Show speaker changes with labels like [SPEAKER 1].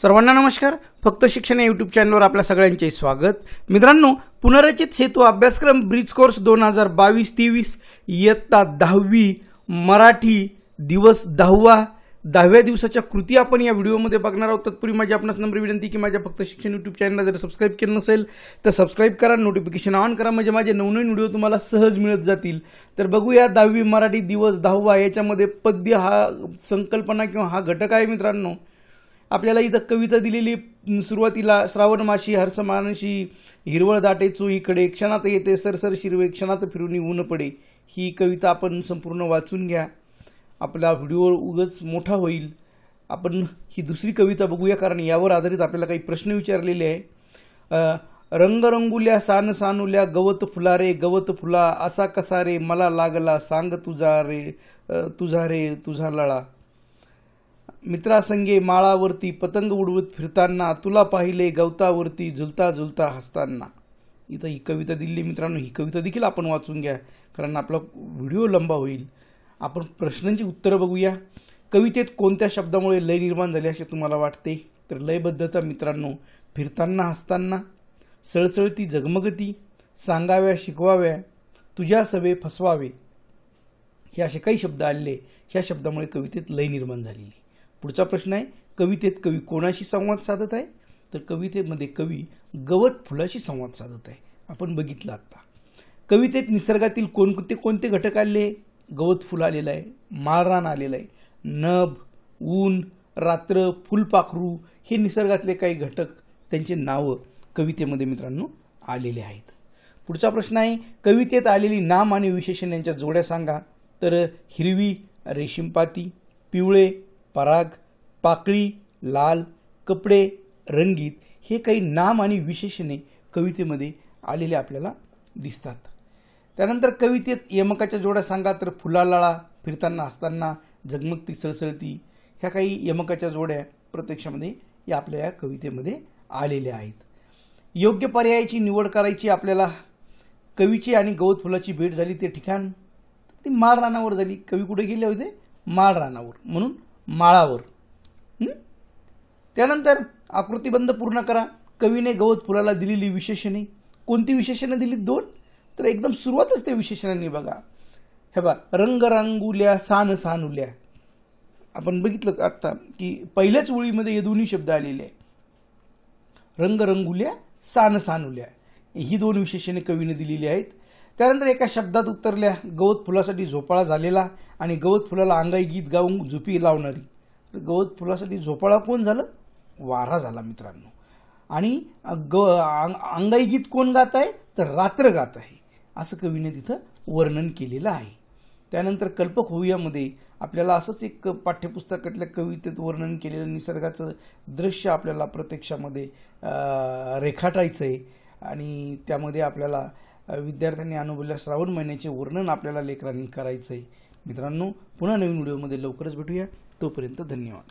[SPEAKER 1] सर्वांना नमस्कार फक्त शिक्षण या युट्यूब चॅनलवर आपल्या सगळ्यांचे स्वागत मित्रांनो पुनर्रचित सेतू अभ्यासक्रम ब्रिज कोर्स दोन हजार बावीस तेवीस इयत्ता दहावी मराठी दिवस दहावा दहाव्या दिवसाच्या कृती आपण या व्हिडिओमध्ये बघणार आहोत तत्पूर्वी माझी आपणास नंबर विनंती की माझ्या फक्त शिक्षण युट्यूब चॅनलला जर सबस्क्राईब केलं नसेल तर सबस्क्राईब करा नोटिफिकेशन ऑन करा म्हणजे माझे नवनवीन व्हिडिओ तुम्हाला सहज मिळत जातील तर बघूया दहावी मराठी दिवस दहावा याच्यामध्ये पद्य हा संकल्पना किंवा हा घटक आहे मित्रांनो आपल्याला इथं कविता दिलेली सुरुवातीला श्रावण माशी हर्षमानशी हिरवळ दाटे चोईकडे क्षणात येते सरसर शिरवे क्षणात फिरून ऊन पडे ही कविता आपण संपूर्ण वाचून घ्या आपला व्हिडिओ उगच मोठा होईल आपण ही दुसरी कविता बघूया कारण यावर आधारित आपल्याला काही प्रश्न विचारलेले आहे रंगरंगुल्या सान सानुल्या गवत फुला रे गवत फुला असा कसा रे मला लागला सांग तुझा रे तुझा रे तुझा लळा मित्रासंगे माळावरती पतंग उडवत फिरताना तुला पाहिले गवतावरती झुलता झुलता हसताना इथं ही कविता दिली मित्रांनो ही कविता देखील आपण वाचून घ्या कारण आपला व्हिडिओ लंबा होईल आपण प्रश्नांची उत्तरं बघूया कवितेत कोणत्या शब्दामुळे लय निर्माण झाले असे तुम्हाला वाटते तर लयबद्धता मित्रांनो फिरताना हसताना सळसळती जगमगती सांगाव्या शिकवाव्या तुझ्या सवे फसवावे हे असे काही शब्द आले ह्या शब्दामुळे कवितेत लय निर्माण झालेली पुढचा प्रश्न आहे कवितेत कवी कोणाशी संवाद साधत आहे तर कवितेमध्ये कवी गवत फुलाशी संवाद साधत आहे आपण बघितलं आत्ता कवितेत निसर्गातील कोणते कोणते घटक आले गवत फुल आलेलं आहे मारान आलेलं आहे नभ ऊन रात्र फुलपाखरू हे निसर्गातले काही घटक त्यांचे नावं कवितेमध्ये मित्रांनो आलेले आहेत पुढचा प्रश्न आहे कवितेत आलेली नाम आणि विशेषण यांच्या जोड्या सांगा तर हिरवी रेशीमपाती पिवळे पराग पाकळी लाल कपडे रंगीत हे काही नाम आणि विशेषणे कवितेमध्ये आलेले आपल्याला दिसतात त्यानंतर कवितेत यमकाच्या जोड्या सांगा तर फुलालाळा फिरताना असताना झगमगती सळसळती ह्या काही यमकाच्या जोड्या प्रत्यक्षामध्ये या आपल्या या कवितेमध्ये आलेल्या आहेत योग्य पर्यायाची निवड करायची आपल्याला कवीची आणि गवत फुलाची भेट झाली ते ठिकाण ती माळ रानावर झाली कवी कुठे गेले होते माळ रानावर म्हणून माळावर त्यानंतर आकृतीबंध पूर्ण करा कवीने गवत फुलाला दिलेली विशेषणे कोणती विशेषणे दिली दोन तर एकदम सुरुवातच त्या विशेषणांनी बघा हे बा रंगरांगुल्या सान सानुल्या आपण बघितलं आत्ता की पहिल्याच ओळीमध्ये हे दोन्ही शब्द आलेले आहे रंगरंगुल्या सान सानुल्या ही दोन विशेषणे कवीने दिलेली आहेत त्यानंतर एका शब्दात उत्तरल्या गवत फुलासाठी झोपाळा झालेला आणि गवत फुलाला अंगाई गीत गाऊन झुपी लावणारी तर गवत फुलासाठी झोपाळा कोण झालं वारा झाला मित्रांनो आणि ग अंगाई गीत कोण गात आहे तर रात्र गात आहे असं कवीने तिथं वर्णन केलेलं आहे त्यानंतर कल्पक होऊयामध्ये आपल्याला असंच एक पाठ्यपुस्तकातल्या कवितेत वर्णन केलेलं निसर्गाचं दृश्य आपल्याला प्रत्यक्षामध्ये रेखाटायचं आहे आणि त्यामध्ये आपल्याला विद्यार्थ्यांनी अनुभवलेल्या श्रावण महिन्याचे वर्णन आपल्याला लेकरांनी करायचं आहे मित्रांनो पुन्हा नवीन व्हिडिओमध्ये लवकरच भेटूया तोपर्यंत धन्यवाद